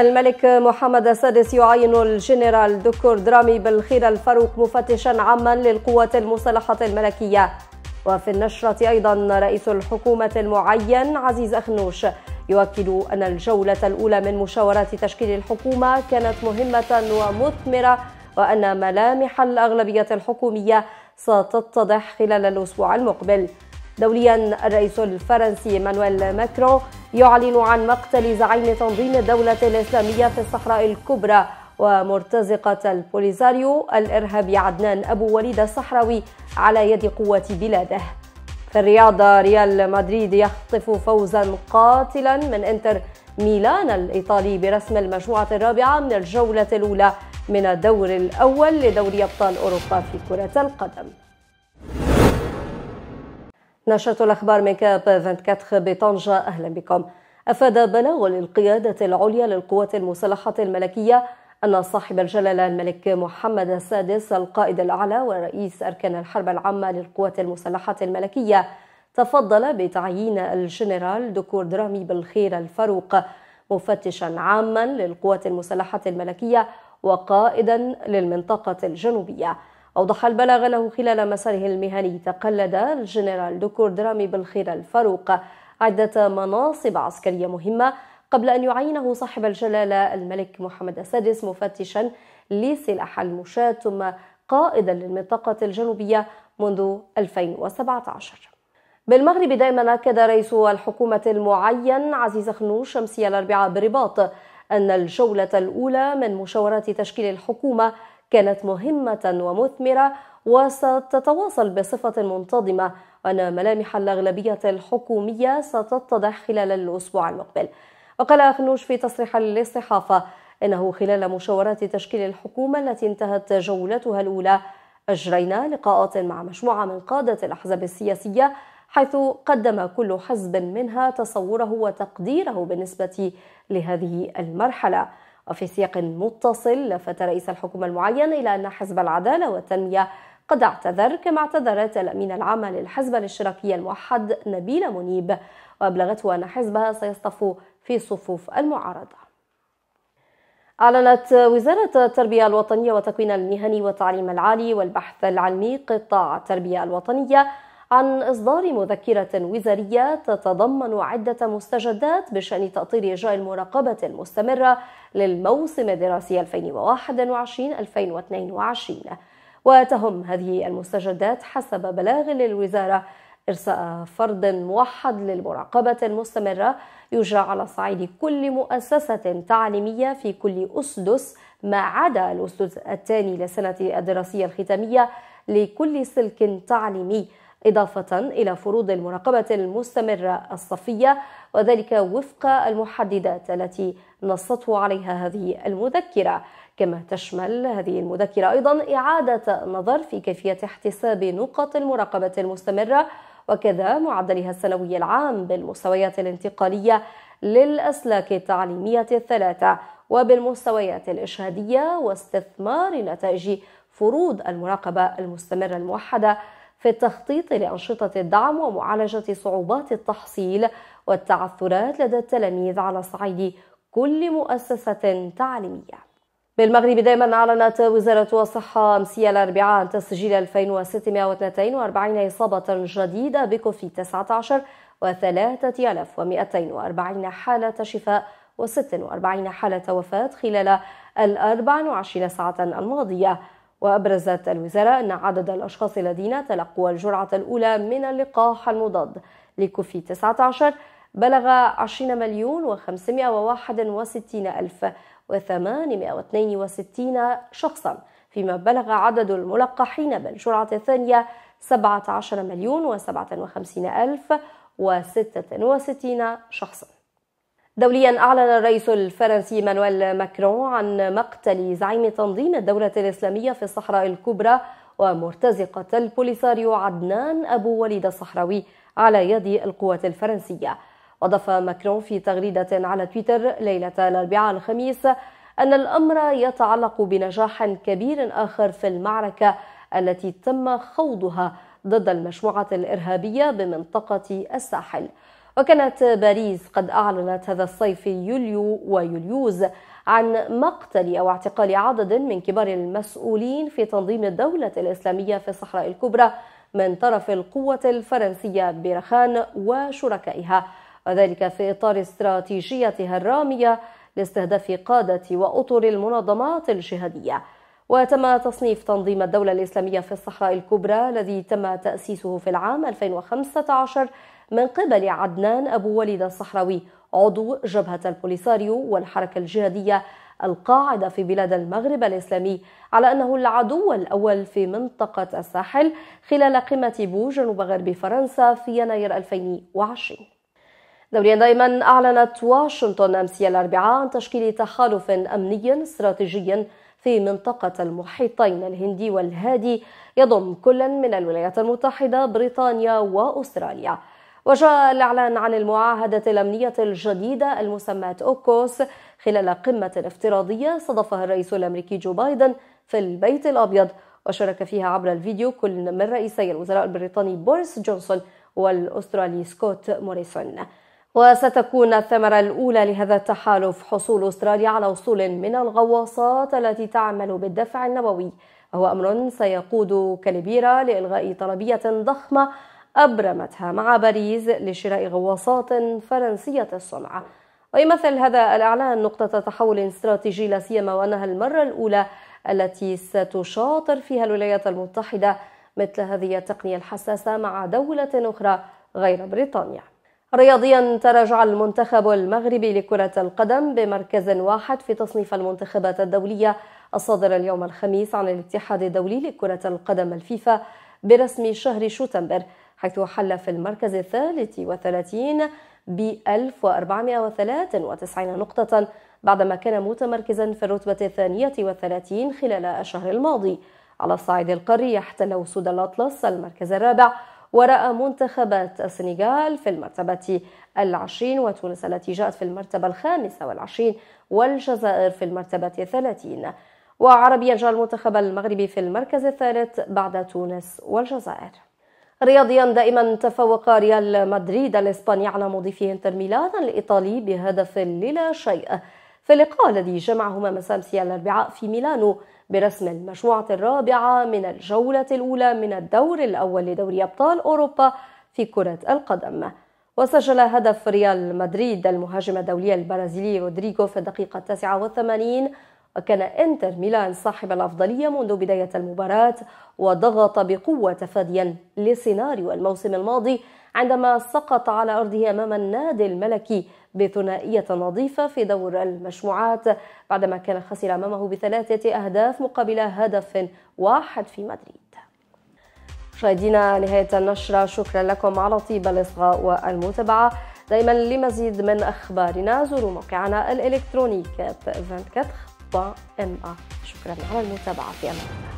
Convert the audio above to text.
الملك محمد السادس يعين الجنرال دكتور درامي بالخير الفاروق مفتشا عاما للقوات المسلحة الملكية وفي النشرة أيضا رئيس الحكومة المعين عزيز أخنوش يؤكد أن الجولة الأولى من مشاورات تشكيل الحكومة كانت مهمة ومثمرة وأن ملامح الأغلبية الحكومية ستتضح خلال الأسبوع المقبل دوليا الرئيس الفرنسي مانويل ماكرون يعلن عن مقتل زعيم تنظيم الدولة الإسلامية في الصحراء الكبرى ومرتزقة البوليزاريو الإرهابي عدنان أبو وليد الصحراوي على يد قوة بلاده في الرياضة ريال مدريد يخطف فوزا قاتلا من انتر ميلان الإيطالي برسم المجموعة الرابعة من الجولة الأولى من الدور الأول لدوري أبطال أوروبا في كرة القدم نشرة الأخبار من كاب 24 بطنجة أهلا بكم أفاد بلاغ للقيادة العليا للقوات المسلحة الملكية أن صاحب الجلالة الملك محمد السادس القائد الأعلى ورئيس أركان الحرب العامة للقوات المسلحة الملكية تفضل بتعيين الجنرال دكور درامي بالخير الفاروق مفتشا عاما للقوات المسلحة الملكية وقائدا للمنطقة الجنوبية أوضح البلاغ له خلال مساره المهني تقلد الجنرال دكور درامي بالخير الفاروق عدة مناصب عسكرية مهمة قبل أن يعينه صاحب الجلالة الملك محمد السادس مفتشا لسلاح المشاة ثم قائدا للمنطقة الجنوبية منذ 2017 بالمغرب دائما أكد رئيس الحكومة المعين عزيز خنوش شمسية الأربعاء برباط أن الجولة الأولى من مشاورات تشكيل الحكومة كانت مهمة ومثمرة وستتواصل بصفة منتظمة وأن ملامح الأغلبية الحكومية ستتضح خلال الأسبوع المقبل وقال أخنوش في تصريح للصحافة إنه خلال مشاورات تشكيل الحكومة التي انتهت جولتها الأولى أجرينا لقاءات مع مجموعة من قادة الأحزاب السياسية حيث قدم كل حزب منها تصوره وتقديره بالنسبة لهذه المرحلة وفي سياق متصل لفت رئيس الحكومة المعين إلى أن حزب العدالة والتنمية قد اعتذر كما اعتذرت الأمين العام للحزب الاشتراكي الموحد نبيلة منيب وأبلغته أن حزبها سيصطف في صفوف المعارضة أعلنت وزارة التربية الوطنية والتكوين المهني والتعليم العالي والبحث العلمي قطاع التربية الوطنية عن إصدار مذكرة وزارية تتضمن عدة مستجدات بشأن تأطير إجراء المراقبة المستمرة للموسم الدراسي 2021-2022 وتهم هذه المستجدات حسب بلاغ للوزارة إرساء فرد موحد للمراقبة المستمرة يجرى على صعيد كل مؤسسة تعليمية في كل أسدس ما عدا الأسدس الثاني للسنة الدراسية الختامية لكل سلك تعليمي إضافة إلى فروض المراقبة المستمرة الصفية وذلك وفق المحددات التي نصته عليها هذه المذكرة كما تشمل هذه المذكرة أيضا إعادة نظر في كيفية احتساب نقط المراقبة المستمرة وكذا معدلها السنوي العام بالمستويات الانتقالية للأسلاك التعليمية الثلاثة وبالمستويات الإشهادية واستثمار نتائج فروض المراقبة المستمرة الموحدة في التخطيط لأنشطة الدعم ومعالجة صعوبات التحصيل والتعثرات لدى التلاميذ على صعيد كل مؤسسة تعليمية. بالمغرب دائما أعلنت وزارة الصحة أمس الأربعاء عن تسجيل 2642 إصابة جديدة بكوفيد 19 و3240 حالة شفاء و46 حالة وفاة خلال ال 24 ساعة الماضية وأبرزت الوزارة أن عدد الأشخاص الذين تلقوا الجرعة الأولى من اللقاح المضاد لكوفيد 19 بلغ 20 مليون و561 ألف و862 شخصا فيما بلغ عدد الملقحين بالجرعة الثانية 17 مليون و57 ألف و66 شخصاً دوليا أعلن الرئيس الفرنسي مانويل ماكرون عن مقتل زعيم تنظيم الدولة الإسلامية في الصحراء الكبرى ومرتزقة البوليساريو عدنان أبو وليد الصحراوي على يد القوات الفرنسية وضف ماكرون في تغريدة على تويتر ليلة الأربعاء الخميس أن الأمر يتعلق بنجاح كبير آخر في المعركة التي تم خوضها ضد المجموعة الإرهابية بمنطقة الساحل وكانت باريس قد أعلنت هذا الصيف يوليو ويوليوز عن مقتل أو اعتقال عدد من كبار المسؤولين في تنظيم الدولة الإسلامية في الصحراء الكبرى من طرف القوة الفرنسية برخان وشركائها وذلك في إطار استراتيجيتها الرامية لاستهداف قادة وأطر المنظمات الجهادية وتم تصنيف تنظيم الدولة الإسلامية في الصحراء الكبرى الذي تم تأسيسه في العام 2015 من قبل عدنان أبو وليد الصحراوي عضو جبهة البوليساريو والحركة الجهادية القاعدة في بلاد المغرب الإسلامي على أنه العدو الأول في منطقة الساحل خلال قمة بو جنوب غرب فرنسا في يناير 2020 دوريا دائما أعلنت واشنطن أمس الأربعاء عن تشكيل تحالف أمني استراتيجي في منطقة المحيطين الهندي والهادي يضم كل من الولايات المتحدة بريطانيا وأستراليا وجاء الإعلان عن المعاهدة الأمنية الجديدة المسماة أوكوس خلال قمة افتراضية صدفها الرئيس الأمريكي جو بايدن في البيت الأبيض وشارك فيها عبر الفيديو كل من رئيسي الوزراء البريطاني بوريس جونسون والأسترالي سكوت موريسون وستكون الثمرة الأولى لهذا التحالف حصول أستراليا على أسطول من الغواصات التي تعمل بالدفع النووي وهو أمر سيقود كاليبيرا لإلغاء طلبية ضخمة أبرمتها مع باريس لشراء غواصات فرنسية الصنع ويمثل هذا الإعلان نقطة تحول استراتيجي لا سيما وأنها المرة الأولى التي ستشاطر فيها الولايات المتحدة مثل هذه التقنية الحساسة مع دولة أخرى غير بريطانيا. رياضيا تراجع المنتخب المغربي لكرة القدم بمركز واحد في تصنيف المنتخبات الدولية الصادر اليوم الخميس عن الاتحاد الدولي لكرة القدم الفيفا برسم شهر شوتنبر حيث حل في المركز الثالث وثلاثين ب 1493 نقطة بعدما كان متمركزا في الرتبة الثانية والثلاثين خلال الشهر الماضي على الصعيد القاري يحتل سود الأطلس المركز الرابع وراء منتخبات السنغال في المرتبة العشرين وتونس التي جاءت في المرتبة الخامسة والعشرين والجزائر في المرتبة الثلاثين وعربيا جاء المنتخب المغربي في المركز الثالث بعد تونس والجزائر رياضيا دائما تفوق ريال مدريد الإسباني على مضيفه انتر ميلان الإيطالي بهدف للا شيء في اللقاء الذي جمعهما مساء الأربعاء في ميلانو برسم المجموعة الرابعة من الجولة الأولى من الدور الأول لدوري أبطال أوروبا في كرة القدم وسجل هدف ريال مدريد المهاجم الدولي البرازيلي رودريغو في الدقيقة 89 وكان انتر ميلان صاحب الأفضلية منذ بداية المباراة وضغط بقوة تفاديا لسيناريو الموسم الماضي عندما سقط على أرضه أمام النادي الملكي بثنائية نظيفة في دور المجموعات بعدما كان خسر أمامه بثلاثة أهداف مقابل هدف واحد في مدريد مشاهدينا نهاية النشرة شكرا لكم على طيب الإصغاء والمتابعة دائما لمزيد من أخبارنا زوروا موقعنا الإلكتروني كاب 24 ا شكرا على المتابعة في أمان الله